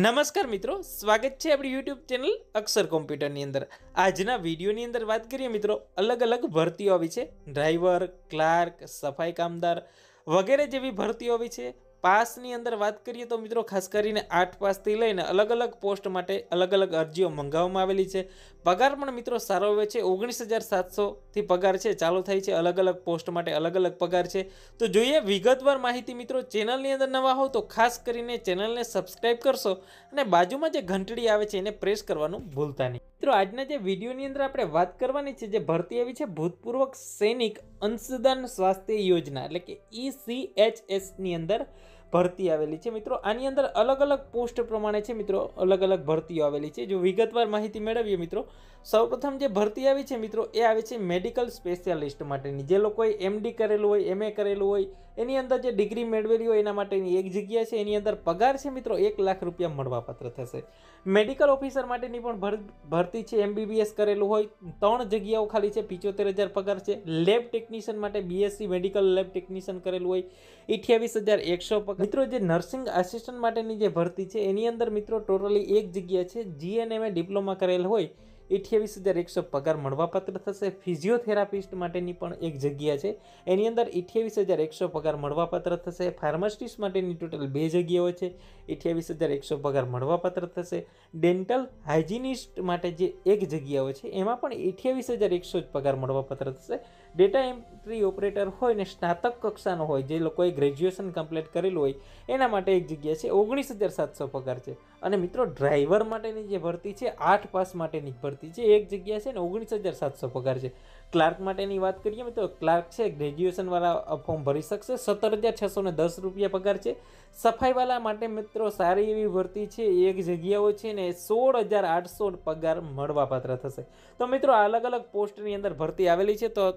નમસ્કાર મિત્રો સ્વાગત છે આપણી યુટ્યુબ ચેનલ અક્ષર કોમ્પ્યુટરની અંદર આજના વિડીયોની અંદર વાત કરીએ મિત્રો અલગ અલગ ભરતીઓ આવી છે ડ્રાઈવર ક્લાર્ક સફાઈ કામદાર વગેરે જેવી ભરતીઓ આવી છે પાસની અંદર વાત કરીએ તો મિત્રો ખાસ કરીને આઠ પાસથી લઈને અલગ અલગ પોસ્ટ માટે અલગ અલગ અરજીઓ મંગાવવામાં આવેલી છે પગાર પણ મિત્રો સારો હોય છે ઓગણીસ હજાર સાતસોથી પગાર છે ચાલુ થાય છે અલગ અલગ પોસ્ટ માટે અલગ અલગ પગાર છે તો જોઈએ વિગતવાર માહિતી મિત્રો ચેનલની અંદર નવા હોવ તો ખાસ કરીને ચેનલને સબસ્ક્રાઈબ કરશો અને બાજુમાં જે ઘંટડી આવે છે એને પ્રેસ કરવાનું ભૂલતા નહીં મિત્રો આજના જે વિડીયોની અંદર આપણે વાત કરવાની છે જે ભરતી આવી છે ભૂતપૂર્વક સૈનિક અંશદાન સ્વાસ્થ્ય યોજના એટલે કે ઈ સી એચ એસની અંદર ભરતી આવેલી છે મિત્રો આની અંદર અલગ અલગ પોસ્ટ પ્રમાણે છે મિત્રો અલગ અલગ ભરતીઓ આવેલી છે જો વિગતવાર માહિતી મેળવીએ મિત્રો સૌપ્રથમ જે ભરતી આવી છે મિત્રો એ આવે છે મેડિકલ સ્પેશિયાલિસ્ટ માટેની જે લોકોએ એમડી કરેલું હોય એમએ કરેલું હોય એની અંદર જે ડિગ્રી મેળવેલી હોય એના માટેની એક જગ્યા છે એની અંદર પગાર છે મિત્રો એક લાખ રૂપિયા મળવાપાત્ર થશે મેડિકલ ઓફિસર માટેની પણ ભરતી છે એમબીબીએસ કરેલું હોય ત્રણ જગ્યાઓ ખાલી છે પિચોતેર હજાર પગાર છે લેબ ટેકનિશિયન માટે બીએસસી મેડિકલ લેબ ટેકનિશિયન કરેલું હોય અઠ્યાવીસ હજાર એકસો પગાર મિત્રો જે નર્સિંગ આસિસ્ટન્ટ માટેની જે ભરતી છે એની અંદર મિત્રો ટોટલી એક જગ્યા છે જીએનએમએ ડિપ્લોમા કરેલ હોય અઠ્યાવીસ હજાર એકસો પગાર મળવાપાત્ર થશે ફિઝિયોથેરાપિસ્ટ માટેની પણ એક જગ્યા છે એની અંદર અઠ્યાવીસ હજાર એકસો પગાર મળવાપાત્ર થશે ફાર્માસિસ્ટ માટેની ટોટલ બે જગ્યાઓ છે અઠ્યાવીસ હજાર એકસો પગાર મળવાપાત્ર થશે ડેન્ટલ હાઇજીનિસ્ટ માટે જે એક જગ્યાઓ છે એમાં પણ અઠ્યાવીસ હજાર એકસો જ પગાર મળવાપાત્ર થશે ડેટા એન્ટ્રી ઓપરેટર હોય ને સ્નાતક કક્ષાનો હોય જે લોકોએ ગ્રેજ્યુએશન કમ્પ્લીટ કરેલું હોય એના માટે એક જગ્યા છે ઓગણીસ હજાર સાતસો પગાર છે અને મિત્રો ડ્રાઈવર માટેની જે ભરતી છે આઠ પાસ માટેની ભરતી હતી જે એક જગ્યા છે ને ઓગણીસ હજાર સાતસો પગાર છે ક્લાર્ક માટેની વાત કરીએ તો ક્લાર્ક છે ગ્રેજ્યુએશનવાળા ફોર્મ ભરી શકશે સત્તર હજાર છસો ને દસ રૂપિયા પગાર છે સફાઈવાળા માટે મિત્રો સારી એવી ભરતી છે એક જગ્યાઓ છે ને સોળ હજાર આઠસો પગાર મળવાપાત્ર થશે તો મિત્રો અલગ અલગ પોસ્ટની અંદર ભરતી આવેલી છે તો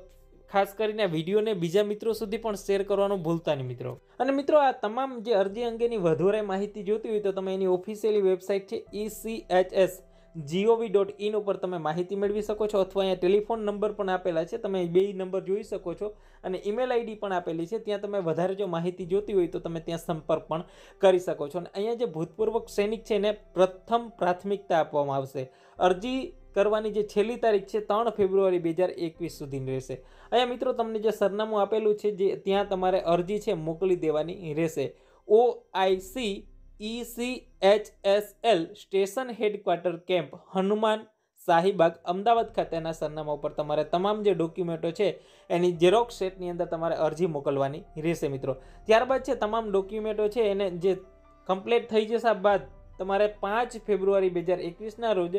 ખાસ કરીને વિડીયોને બીજા મિત્રો સુધી પણ શેર કરવાનું ભૂલતા નહીં મિત્રો અને મિત્રો આ તમામ જે અરજી અંગેની વધારે માહિતી જોતી હોય તો તમે એની ઓફિશિયલી વેબસાઇટ છે ઈસીએચએસ જીઓવી ડોટ ઇન ઉપર તમે માહિતી મેળવી શકો છો અથવા અહીંયા ટેલિફોન નંબર પણ આપેલા છે તમે બે નંબર જોઈ શકો છો અને ઈમેલ આઈડી પણ આપેલી છે ત્યાં તમે વધારે જો માહિતી જોતી હોય તો તમે ત્યાં સંપર્ક પણ કરી શકો છો અને અહીંયા જે ભૂતપૂર્વ સૈનિક છે એને પ્રથમ પ્રાથમિકતા આપવામાં આવશે અરજી કરવાની જે છેલ્લી તારીખ છે ત્રણ ફેબ્રુઆરી બે હજાર એકવીસ સુધીની રહેશે અહીંયા મિત્રો તમને જે સરનામું આપેલું છે જે ત્યાં તમારે અરજી છે મોકલી દેવાની રહેશે O I ECHSL station headquarter camp Hanuman Shahibag Ahmedabad ખાતેના સરનામા ઉપર તમારે તમામ જે ડોક્યુમેન્ટો છે એની ઝેરોક્ષ સેટની અંદર તમારે અરજી મોકલવાની રહેશે મિત્રો ત્યારબાદ છે તમામ ડોક્યુમેન્ટો છે એને જે કમ્પ્લીટ થઈ જશે બાદ તમારે પાંચ ફેબ્રુઆરી બે હજાર એકવીસના રોજ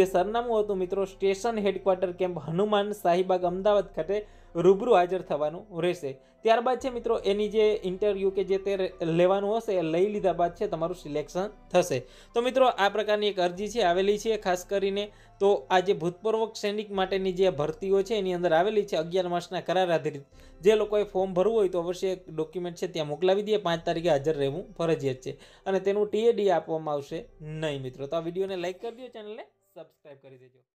જે સરનામું હતું મિત્રો station headquarter camp Hanuman Shahibag Ahmedabad ખાતે રૂબરૂ હાજર થવાનું રહેશે ત્યારબાદ છે મિત્રો એની જે ઇન્ટરવ્યૂ કે જે તે લેવાનું હશે એ લઈ લીધા બાદ છે તમારું સિલેક્શન થશે તો મિત્રો આ પ્રકારની એક અરજી છે આવેલી છે ખાસ કરીને તો આ જે ભૂતપૂર્વ સૈનિક માટેની જે ભરતીઓ છે એની અંદર આવેલી છે અગિયાર માસના કરાર આધારિત જે લોકોએ ફોર્મ ભરવું હોય તો અવશ્ય એક ડોક્યુમેન્ટ છે ત્યાં મોકલાવી દઈએ પાંચ તારીખે હાજર રહેવું ફરજિયાત છે અને તેનું ટીએડી આપવામાં આવશે નહીં મિત્રો તો આ વિડીયોને લાઇક કરી દો ચેનલને સબસ્ક્રાઈબ કરી દેજો